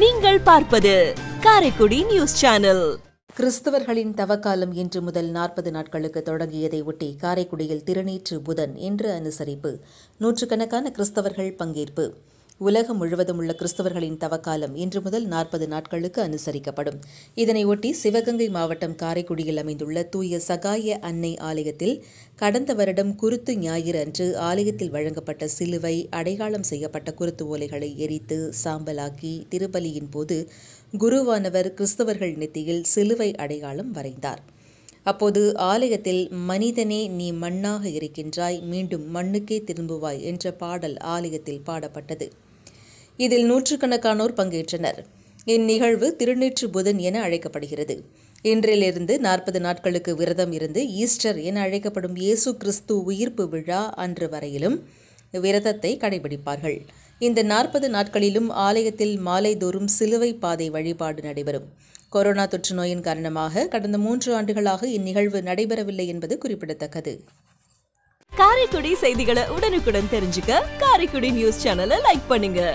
நீங்கள் பார்ப்பது Karaikudi news channel கிறிஸ்தவர்களின் தவக்காலம் இன்று முதல் நாற்பது நாட்களுக்கு தொடங்கியதை ஒட்டி காரைக்குடியில் திருநீற்று புதன் என்று அனுசரிப்பு நூற்றுக்கணக்கான கிறிஸ்தவர்கள் பங்கேற்பு உலகம் முழுவதும் உள்ள கிறிஸ்தவர்களின் தவக்காலம் இன்று முதல் நாற்பது நாட்களுக்கு அனுசரிக்கப்படும் இதனையொட்டி சிவகங்கை மாவட்டம் காரைக்குடியில் அமைந்துள்ள தூய சகாய அன்னை ஆலயத்தில் கடந்த வருடம் குருத்து ஞாயிறு அன்று ஆலயத்தில் வழங்கப்பட்ட சிலுவை அடையாளம் செய்யப்பட்ட குருத்து ஓலைகளை எரித்து சாம்பலாக்கி திருப்பலியின் போது குருவானவர் கிறிஸ்தவர்கள் நெத்தியில் சிலுவை அடையாளம் வரைந்தார் அப்போது ஆலயத்தில் மனிதனே நீ மண்ணாக இருக்கின்றாய் மீண்டும் மண்ணுக்கே திரும்புவாய் என்ற பாடல் ஆலயத்தில் பாடப்பட்டது இதில் நூற்றுக்கணக்கானோர் பங்கேற்றனர் இந்நிகழ்வு திருநீற்று புதன் என அழைக்கப்படுகிறது இன்றிலிருந்து நாற்பது நாட்களுக்கு விரதம் இருந்து ஈஸ்டர் என அழைக்கப்படும் இயேசு கிறிஸ்து உயிர்ப்பு விழா அன்று வரையிலும் விரதத்தை கடைபிடிப்பார்கள் இந்த நாற்பது நாட்களிலும் ஆலயத்தில் மாலைதோறும் சிலுவை பாதை வழிபாடு நடைபெறும் கொரோனா தொற்று நோயின் காரணமாக கடந்த மூன்று ஆண்டுகளாக இந்நிகழ்வு நடைபெறவில்லை என்பது குறிப்பிடத்தக்கது காரைக்குடி செய்திகளை உடனுக்குடன் தெரிஞ்சுக்க காரைக்குடி நியூஸ் சேனலை லைக் பண்ணுங்க